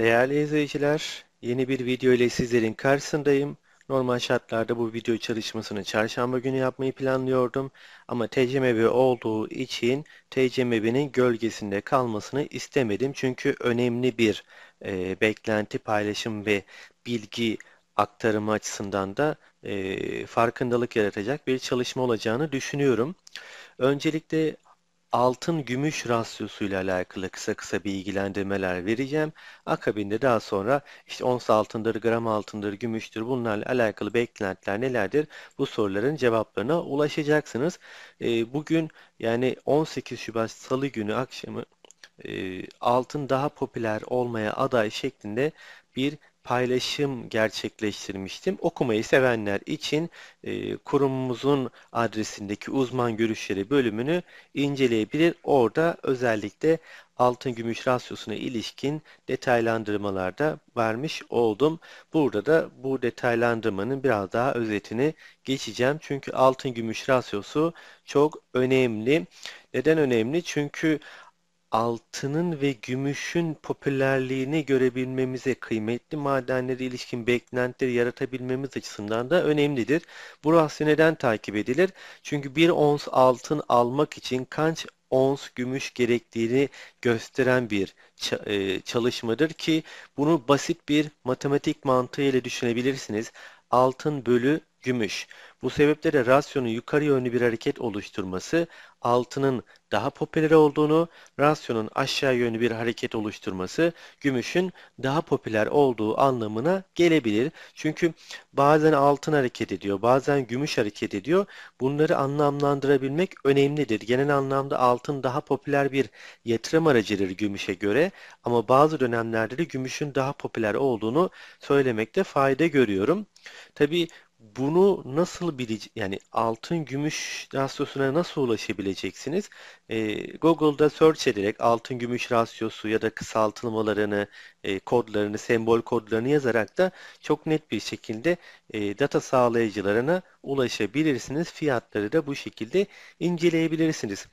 Değerli izleyiciler, yeni bir video ile sizlerin karşısındayım. Normal şartlarda bu video çalışmasını çarşamba günü yapmayı planlıyordum ama TCMB olduğu için TCMB'nin gölgesinde kalmasını istemedim. Çünkü önemli bir e, beklenti, paylaşım ve bilgi aktarımı açısından da e, farkındalık yaratacak bir çalışma olacağını düşünüyorum. Öncelikle altın gümüş ile alakalı kısa kısa bilgilendirmeler vereceğim. Akabinde daha sonra işte ons altındır, gram altındır, gümüştür bunlarla alakalı beklentiler nelerdir? Bu soruların cevaplarına ulaşacaksınız. E, bugün yani 18 Şubat Salı günü akşamı e, altın daha popüler olmaya aday şeklinde bir paylaşım gerçekleştirmiştim. Okumayı sevenler için e, kurumumuzun adresindeki uzman görüşleri bölümünü inceleyebilir. Orada özellikle altın gümüş rasyosuna ilişkin detaylandırmalarda vermiş oldum. Burada da bu detaylandırmanın biraz daha özetini geçeceğim. Çünkü altın gümüş rasyosu çok önemli. Neden önemli? Çünkü altının ve gümüşün popülerliğini görebilmemize kıymetli madenlere ilişkin beklentileri yaratabilmemiz açısından da önemlidir. Burası neden takip edilir? Çünkü bir ons altın almak için kaç ons gümüş gerektiğini gösteren bir e, çalışmadır ki bunu basit bir matematik mantığı ile düşünebilirsiniz. Altın bölü gümüş. Bu sebeple de rasyonun yukarı yönlü bir hareket oluşturması altının daha popüler olduğunu, rasyonun aşağı yönlü bir hareket oluşturması gümüşün daha popüler olduğu anlamına gelebilir. Çünkü bazen altın hareket ediyor, bazen gümüş hareket ediyor. Bunları anlamlandırabilmek önemlidir. Genel anlamda altın daha popüler bir yatırım aracıdır gümüşe göre ama bazı dönemlerde de gümüşün daha popüler olduğunu söylemekte fayda görüyorum. Tabii bunu nasıl bilecek yani altın gümüş rasyosuna nasıl ulaşabileceksiniz? E, Google'da search ederek altın gümüş rasyosu ya da kısaltılmalarını, e, kodlarını, sembol kodlarını yazarak da çok net bir şekilde e, data sağlayıcılarına ulaşabilirsiniz. Fiyatları da bu şekilde inceleyebilirsiniz.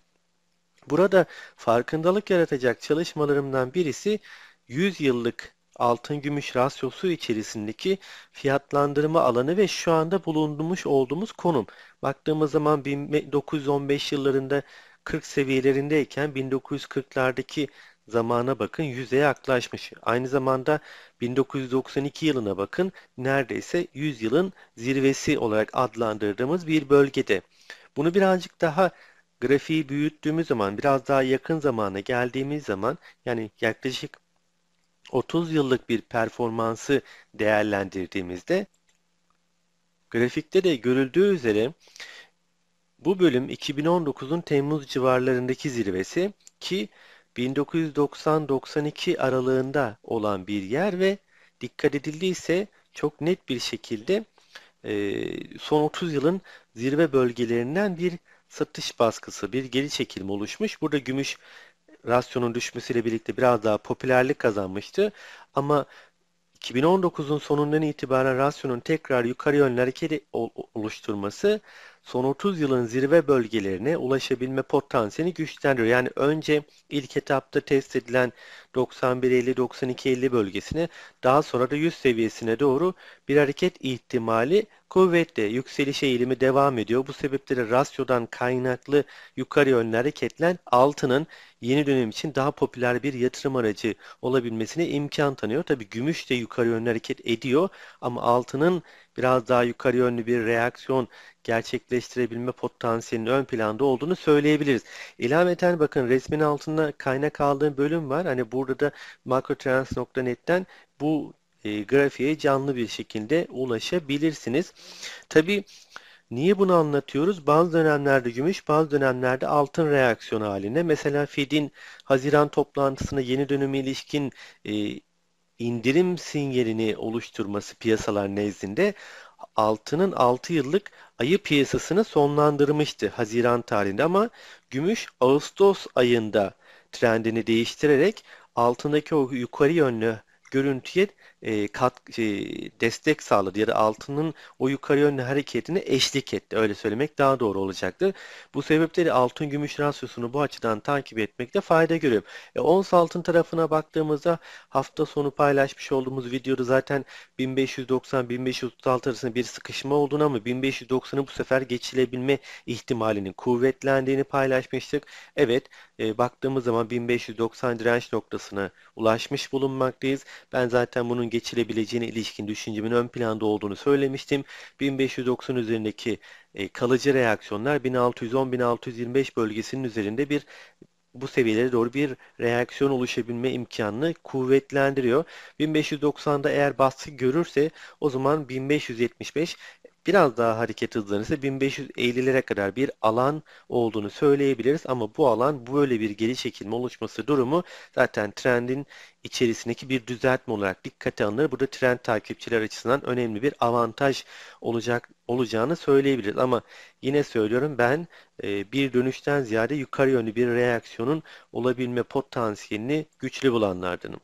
Burada farkındalık yaratacak çalışmalarımdan birisi 100 yıllık altın gümüş rasyosu içerisindeki fiyatlandırma alanı ve şu anda bulunmuş olduğumuz konum. Baktığımız zaman 1915 yıllarında 40 seviyelerindeyken 1940'lardaki zamana bakın 100'e yaklaşmış. Aynı zamanda 1992 yılına bakın neredeyse 100 yılın zirvesi olarak adlandırdığımız bir bölgede. Bunu birazcık daha grafiği büyüttüğümüz zaman biraz daha yakın zamana geldiğimiz zaman yani yaklaşık 30 yıllık bir performansı değerlendirdiğimizde grafikte de görüldüğü üzere bu bölüm 2019'un Temmuz civarlarındaki zirvesi ki 1990-92 aralığında olan bir yer ve dikkat edildiyse çok net bir şekilde e, son 30 yılın zirve bölgelerinden bir satış baskısı, bir geri çekilme oluşmuş. Burada gümüş rasyonun düşmesiyle birlikte biraz daha popülerlik kazanmıştı. Ama 2019'un sonundan itibaren rasyonun tekrar yukarı yönlü hareket oluşturması son 30 yılın zirve bölgelerine ulaşabilme potansiyelini güçlendiriyor. Yani önce ilk etapta test edilen 91-50-92-50 bölgesine daha sonra da 100 seviyesine doğru bir hareket ihtimali kuvvetli. Yükseliş eğilimi devam ediyor. Bu sebeple rasyodan kaynaklı yukarı yönlü hareketlen altının yeni dönem için daha popüler bir yatırım aracı olabilmesine imkan tanıyor. Tabi gümüş de yukarı yönlü hareket ediyor ama altının biraz daha yukarı yönlü bir reaksiyon gerçekleştirebilme potansiyelinin ön planda olduğunu söyleyebiliriz. İlaveten bakın resmin altında kaynak aldığım bölüm var. Hani burada da makrotrans.net'ten bu e, grafiğe canlı bir şekilde ulaşabilirsiniz. Tabi niye bunu anlatıyoruz? Bazı dönemlerde gümüş, bazı dönemlerde altın reaksiyon haline. Mesela Fed'in Haziran toplantısına yeni dönemi ilişkin e, indirim sinyalini oluşturması piyasalar nezdinde altının 6 yıllık ayı piyasasını sonlandırmıştı Haziran tarihinde ama gümüş Ağustos ayında trendini değiştirerek altındaki o yukarı yönlü görüntüye e, kat e, destek sağladı ya da altının o yukarı yönlü hareketini eşlik etti. Öyle söylemek daha doğru olacaktır. Bu sebeple altın gümüş rasyosunu bu açıdan takip etmekte fayda görüyorum. E, ons altın tarafına baktığımızda hafta sonu paylaşmış olduğumuz videoda zaten 1590-1536 arasında bir sıkışma olduğunu mı 1590'ı bu sefer geçilebilme ihtimalinin kuvvetlendiğini paylaşmıştık. Evet e, baktığımız zaman 1590 direnç noktasına ulaşmış bulunmaktayız. Ben zaten bunun yolun geçilebileceğine ilişkin düşüncemin ön planda olduğunu söylemiştim. 1590 üzerindeki e, kalıcı reaksiyonlar 1610-1625 bölgesinin üzerinde bir bu seviyelere doğru bir reaksiyon oluşabilme imkanını kuvvetlendiriyor. 1590'da eğer baskı görürse o zaman 1575 Biraz daha hareket hızlanırsa 1550'lere kadar bir alan olduğunu söyleyebiliriz ama bu alan böyle bir geri çekilme oluşması durumu zaten trendin içerisindeki bir düzeltme olarak dikkate alınır. Burada trend takipçiler açısından önemli bir avantaj olacak olacağını söyleyebiliriz ama yine söylüyorum ben e, bir dönüşten ziyade yukarı yönlü bir reaksiyonun olabilme potansiyelini güçlü bulanlardanım.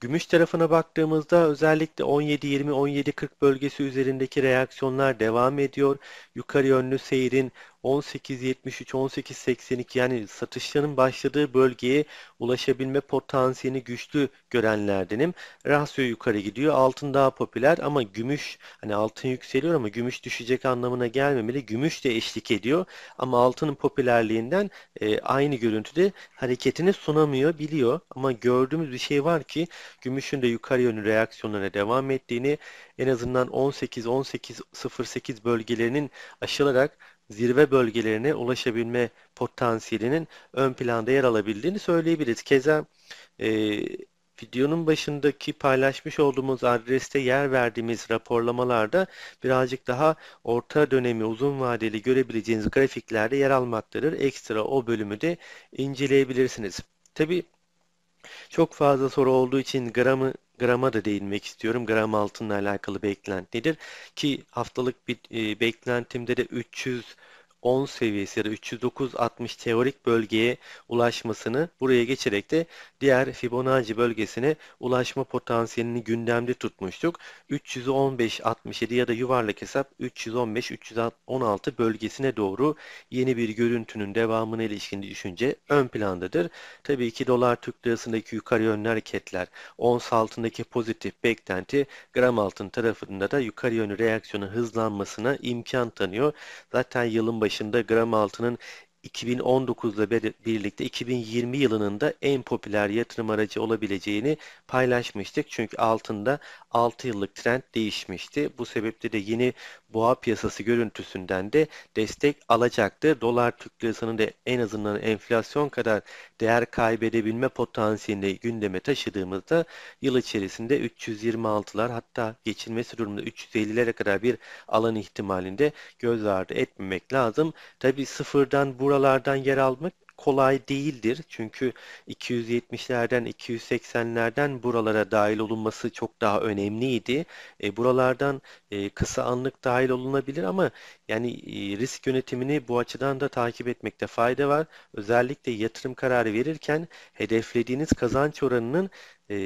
Gümüş tarafına baktığımızda özellikle 17-20-17-40 bölgesi üzerindeki reaksiyonlar devam ediyor. Yukarı yönlü seyirin 1873, 1882 yani satışların başladığı bölgeye ulaşabilme potansiyelini güçlü görenlerdenim. Rasyo yukarı gidiyor. Altın daha popüler ama gümüş hani altın yükseliyor ama gümüş düşecek anlamına gelmemeli. Gümüş de eşlik ediyor ama altının popülerliğinden e, aynı görüntüde hareketini sunamıyor biliyor. Ama gördüğümüz bir şey var ki gümüşün de yukarı yönlü reaksiyonlarına devam ettiğini en azından 18 1808 bölgelerinin aşılarak zirve bölgelerine ulaşabilme potansiyelinin ön planda yer alabildiğini söyleyebiliriz. Keza e, videonun başındaki paylaşmış olduğumuz adreste yer verdiğimiz raporlamalarda birazcık daha orta dönemi uzun vadeli görebileceğiniz grafiklerde yer almaktadır. Ekstra o bölümü de inceleyebilirsiniz. Tabi çok fazla soru olduğu için gramı grama da değinmek istiyorum. Gram altınla alakalı beklenti nedir? Ki haftalık bir e, beklentimde de 300 10 seviyesi ya da 309.60 teorik bölgeye ulaşmasını buraya geçerek de diğer Fibonacci bölgesine ulaşma potansiyelini gündemde tutmuştuk. 315.67 ya da yuvarlak hesap 315-316 bölgesine doğru yeni bir görüntünün devamına ilişkin düşünce ön plandadır. Tabii ki dolar Türk lirasındaki yukarı yönlü hareketler, ons altındaki pozitif beklenti gram altın tarafında da yukarı yönlü reaksiyonun hızlanmasına imkan tanıyor. Zaten yılın başında gram altının 2019 ile birlikte 2020 yılının da en popüler yatırım aracı olabileceğini paylaşmıştık. Çünkü altında 6 yıllık trend değişmişti. Bu sebeple de yeni boğa piyasası görüntüsünden de destek alacaktır. Dolar Türk lirasının da en azından enflasyon kadar değer kaybedebilme potansiyelini gündeme taşıdığımızda yıl içerisinde 326'lar hatta geçilmesi durumunda 350'lere kadar bir alan ihtimalinde göz ardı etmemek lazım. Tabi sıfırdan buralardan yer almak kolay değildir. Çünkü 270'lerden 280'lerden buralara dahil olunması çok daha önemliydi. E, buralardan e, kısa anlık dahil olunabilir ama yani e, risk yönetimini bu açıdan da takip etmekte fayda var. Özellikle yatırım kararı verirken hedeflediğiniz kazanç oranının e,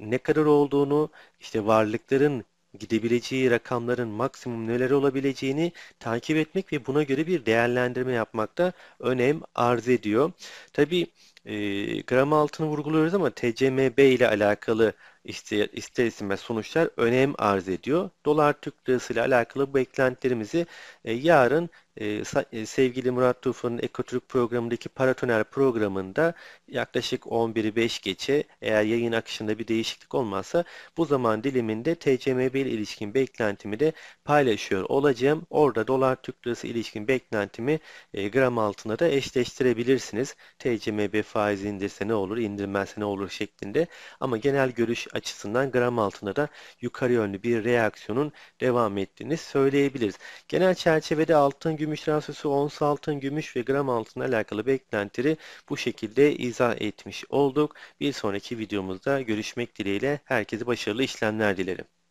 ne kadar olduğunu, işte varlıkların gidebileceği rakamların maksimum neler olabileceğini takip etmek ve buna göre bir değerlendirme yapmak da önem arz ediyor. Tabi e, gram altını vurguluyoruz ama TCMB ile alakalı ister, ister istemez sonuçlar önem arz ediyor. Dolar Türk Lirası ile alakalı beklentilerimizi e, yarın ee, e, sevgili Murat Tufan'ın Ekotürk programındaki paratoner programında yaklaşık 11:05 5 geçe eğer yayın akışında bir değişiklik olmazsa bu zaman diliminde TCMB ile ilişkin beklentimi de paylaşıyor olacağım. Orada dolar Türk lirası ilişkin beklentimi e, gram altına da eşleştirebilirsiniz. TCMB faizi indirse ne olur indirmezse ne olur şeklinde ama genel görüş açısından gram altına da yukarı yönlü bir reaksiyonun devam ettiğini söyleyebiliriz. Genel çerçevede altın gümüş rasyosu ons altın, gümüş ve gram altın alakalı beklentileri bu şekilde izah etmiş olduk. Bir sonraki videomuzda görüşmek dileğiyle herkese başarılı işlemler dilerim.